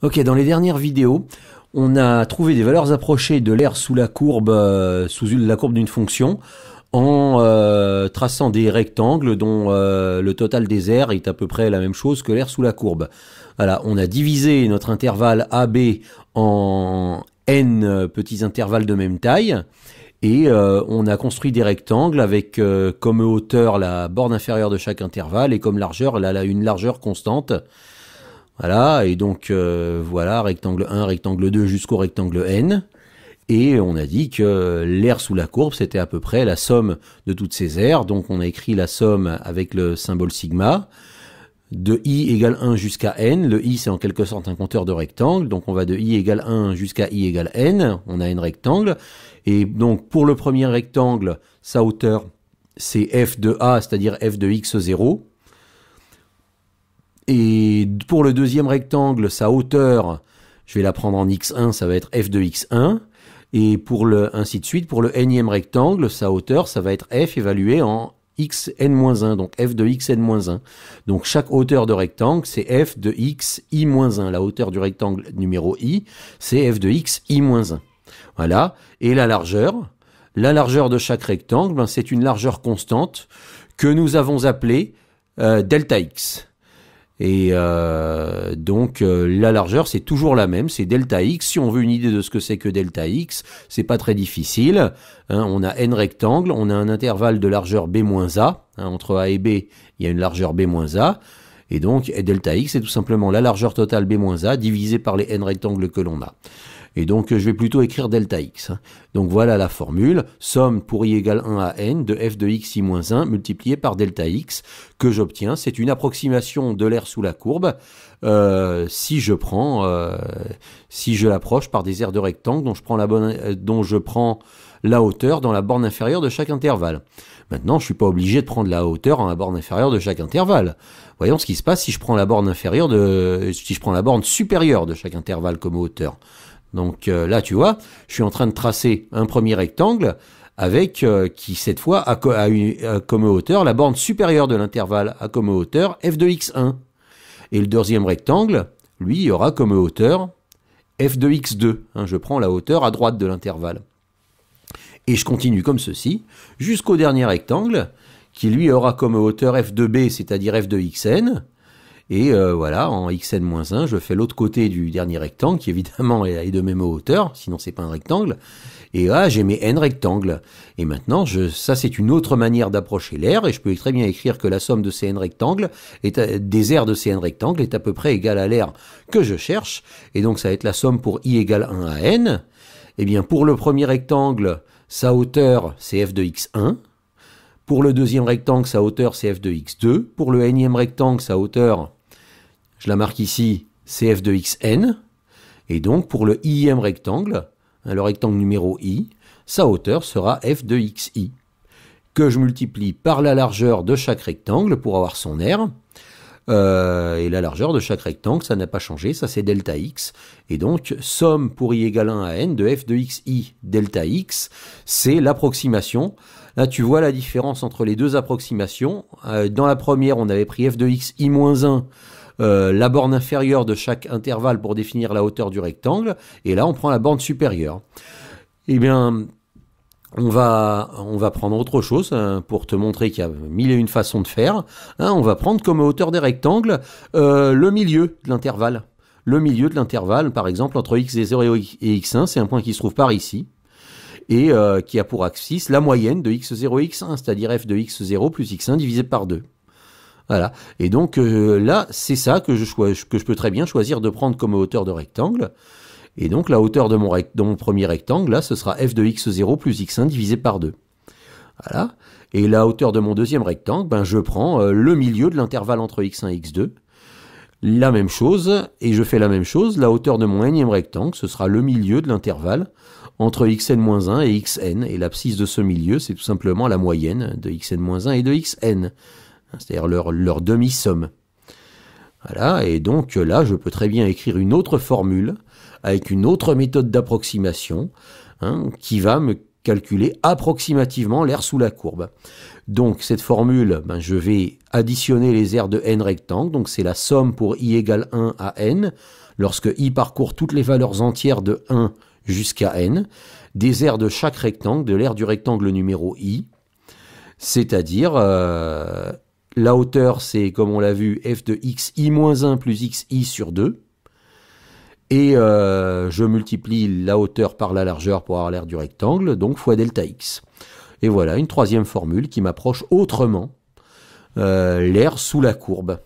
Ok, dans les dernières vidéos, on a trouvé des valeurs approchées de l'air sous la courbe, euh, sous la courbe d'une fonction, en euh, traçant des rectangles dont euh, le total des airs est à peu près la même chose que l'air sous la courbe. Voilà, on a divisé notre intervalle AB en n petits intervalles de même taille. Et on a construit des rectangles avec comme hauteur la borne inférieure de chaque intervalle et comme largeur, une largeur constante. Voilà, et donc euh, voilà, rectangle 1, rectangle 2 jusqu'au rectangle n. Et on a dit que l'aire sous la courbe, c'était à peu près la somme de toutes ces aires. Donc on a écrit la somme avec le symbole sigma. De i égale 1 jusqu'à n. Le i, c'est en quelque sorte un compteur de rectangle, Donc on va de i égale 1 jusqu'à i égale n. On a n rectangle. Et donc pour le premier rectangle, sa hauteur, c'est f de a, c'est-à-dire f de x0. Et pour le deuxième rectangle, sa hauteur, je vais la prendre en x1, ça va être f de x1. Et pour le, ainsi de suite, pour le énième rectangle, sa hauteur, ça va être f évalué en xn-1, donc f de xn-1. Donc chaque hauteur de rectangle, c'est f de x i-1. La hauteur du rectangle numéro i, c'est f de x i-1. Voilà. Et la largeur, la largeur de chaque rectangle, ben, c'est une largeur constante que nous avons appelée euh, delta x. Et euh, donc euh, la largeur c'est toujours la même, c'est delta x. Si on veut une idée de ce que c'est que delta x, c'est pas très difficile. Hein. on a n rectangles, on a un intervalle de largeur b a. Hein. entre a et b, il y a une largeur b a. Et donc delta x c'est tout simplement la largeur totale b a divisé par les n rectangles que l'on a. Et donc, euh, je vais plutôt écrire delta x. Hein. Donc voilà la formule, somme pour i égale 1 à n de f de x i moins 1 multiplié par delta x que j'obtiens. C'est une approximation de l'air sous la courbe euh, si je prends, euh, si je l'approche par des aires de rectangle dont je prends la bonne, dont je prends la hauteur dans la borne inférieure de chaque intervalle. Maintenant, je ne suis pas obligé de prendre la hauteur dans la borne inférieure de chaque intervalle. Voyons ce qui se passe si je prends la borne inférieure de, si je prends la borne supérieure de chaque intervalle comme hauteur. Donc euh, là, tu vois, je suis en train de tracer un premier rectangle avec euh, qui cette fois a, comme hauteur la borne supérieure de l'intervalle a comme hauteur f de x1. Et le deuxième rectangle, lui, aura comme hauteur f de x2. Hein. je prends la hauteur à droite de l'intervalle. Et je continue comme ceci jusqu'au dernier rectangle qui lui aura comme hauteur f de b, c'est-à-dire f de xn. Et euh, voilà, en xn-1, je fais l'autre côté du dernier rectangle, qui évidemment est de même hauteur, sinon c'est pas un rectangle. Et là, ah, j'ai mes n rectangles. Et maintenant, ça c'est une autre manière d'approcher l'air, et je peux très bien écrire que la somme de ces n rectangles, est, des aires de ces n rectangles, est à peu près égale à l'air que je cherche. Et donc ça va être la somme pour i égale 1 à n. Et eh bien, pour le premier rectangle, sa hauteur, c'est f de x1. Pour le deuxième rectangle, sa hauteur, c'est f de x2. Pour le énième rectangle, sa hauteur, je la marque ici CF de xn. Et donc, pour le ième rectangle, hein, le rectangle numéro i, sa hauteur sera f de xi, que je multiplie par la largeur de chaque rectangle pour avoir son aire. Euh, et la largeur de chaque rectangle, ça n'a pas changé, ça c'est delta x. Et donc, somme pour i égale 1 à n de f de xi delta x, c'est l'approximation. Là, tu vois la différence entre les deux approximations. Euh, dans la première, on avait pris f de xi moins 1 euh, la borne inférieure de chaque intervalle pour définir la hauteur du rectangle, et là on prend la borne supérieure. Eh bien, on va, on va prendre autre chose hein, pour te montrer qu'il y a mille et une façons de faire. Hein, on va prendre comme hauteur des rectangles euh, le milieu de l'intervalle. Le milieu de l'intervalle, par exemple, entre x0 et x1, c'est un point qui se trouve par ici et euh, qui a pour axis la moyenne de x0 x1, c'est-à-dire f de x0 plus x1 divisé par 2. Voilà. Et donc euh, là, c'est ça que je, peux très bien choisir de prendre comme hauteur de rectangle. Et donc la hauteur de mon, premier rectangle, là, ce sera f de x0 plus x1 divisé par 2. Voilà. Et la hauteur de mon deuxième rectangle, ben, je prends euh, le milieu de l'intervalle entre x1 et x2. La même chose, et je fais la même chose, la hauteur de mon énième rectangle, ce sera le milieu de l'intervalle entre xn-1 et xn, et l'abscisse de ce milieu, c'est tout simplement la moyenne de xn-1 et de xn. Hein, c'est-à-dire leur, demi-somme. Voilà, et donc euh, là, je peux très bien écrire une autre formule avec une autre méthode d'approximation hein, qui va me calculer approximativement l'air sous la courbe. Donc cette formule, ben, je vais additionner les aires de n rectangles. donc c'est la somme pour i égale 1 à n, lorsque i parcourt toutes les valeurs entières de 1 jusqu'à n, des aires de chaque rectangle, de l'aire du rectangle numéro i, c'est-à-dire euh, la hauteur, c'est, comme on l'a vu, f de i moins 1 plus xi sur 2. Et euh, je multiplie la hauteur par la largeur pour avoir l'air du rectangle, donc fois delta x. Et voilà, une troisième formule qui m'approche autrement euh, l'air sous la courbe.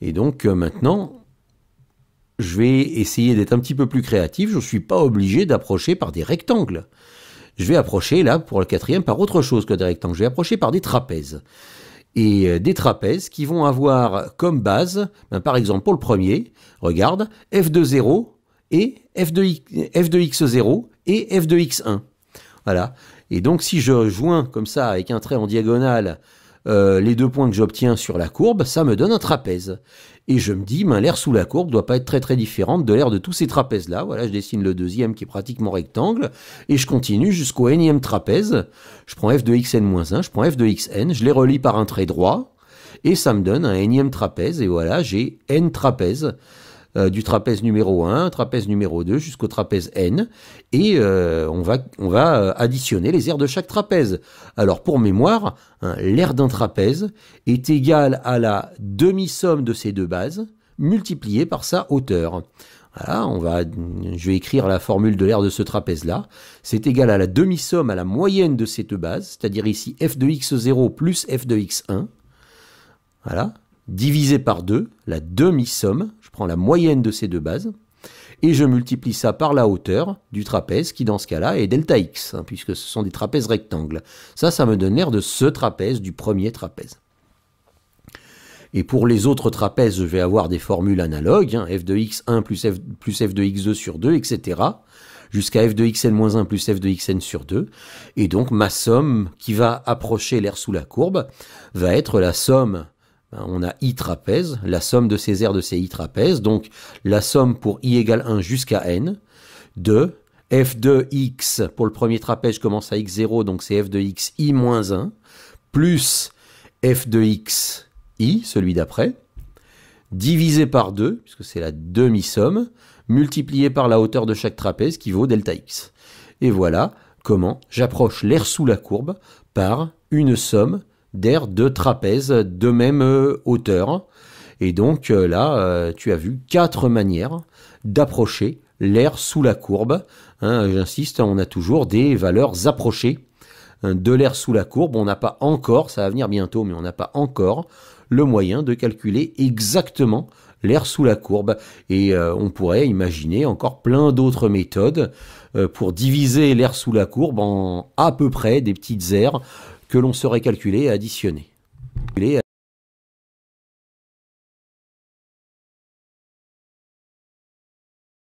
Et donc euh, maintenant, je vais essayer d'être un petit peu plus créatif. Je ne suis pas obligé d'approcher par des rectangles je vais approcher là pour le quatrième par autre chose que des rectangles. Je vais approcher par des trapèzes. Et euh, des trapèzes qui vont avoir comme base, ben, par exemple pour le premier, regarde, f de 0 et f de, f de x0 et f de x1. Voilà. Et donc si je joins comme ça avec un trait en diagonale euh, les deux points que j'obtiens sur la courbe, ça me donne un trapèze. Et je me dis, ben, l'air sous la courbe doit pas être très très différente de l'air de tous ces trapèzes-là. Voilà, je dessine le deuxième qui est pratiquement rectangle, et je continue jusqu'au énième trapèze. Je prends f de xn-1, je prends f de xn, je les relie par un trait droit, et ça me donne un énième trapèze, et voilà, j'ai n trapèzes. Euh, du trapèze numéro 1, trapèze numéro 2 jusqu'au trapèze N, et euh, on, va, on va euh, additionner les aires de chaque trapèze. Alors pour mémoire, hein, l'air d'un trapèze est égal à la demi-somme de ces deux bases multipliée par sa hauteur. Voilà, on va, je vais écrire la formule de l'air de ce trapèze-là. C'est égal à la demi-somme à la moyenne de ces deux bases, c'est-à-dire ici f de x0 plus f de x1. Voilà, divisé par 2, la demi-somme prends la moyenne de ces deux bases, et je multiplie ça par la hauteur du trapèze, qui dans ce cas-là est delta x, hein, puisque ce sont des trapèzes rectangles. Ça, ça me donne l'air de ce trapèze, du premier trapèze. Et pour les autres trapèzes, je vais avoir des formules analogues, hein, f de x1 plus f, plus f de x2 sur 2, etc., jusqu'à f de xn-1 plus f de xn sur 2. Et donc ma somme qui va approcher l'air sous la courbe va être la somme Hein, on a i trapèze, la somme de ces airs de ces i trapèzes, donc la somme pour i égale 1 jusqu'à n de f de x, pour le premier trapèze, je commence à x0, donc c'est f de x i moins 1, plus f de x i, celui d'après, divisé par 2, puisque c'est la demi-somme, multiplié par la hauteur de chaque trapèze qui vaut delta x. Et voilà comment j'approche l'air sous la courbe par une somme d'air de trapèze de même euh, hauteur. Et donc euh, là, euh, tu as vu quatre manières d'approcher l'air sous la courbe. Hein, j'insiste, on a toujours des valeurs approchées hein, de l'air sous la courbe. On n'a pas encore, ça va venir bientôt, mais on n'a pas encore le moyen de calculer exactement l'air sous la courbe. Et on pourrait imaginer encore plein d'autres méthodes pour diviser l'air sous la courbe en à peu près des petites aires que l'on saurait calculer et additionner.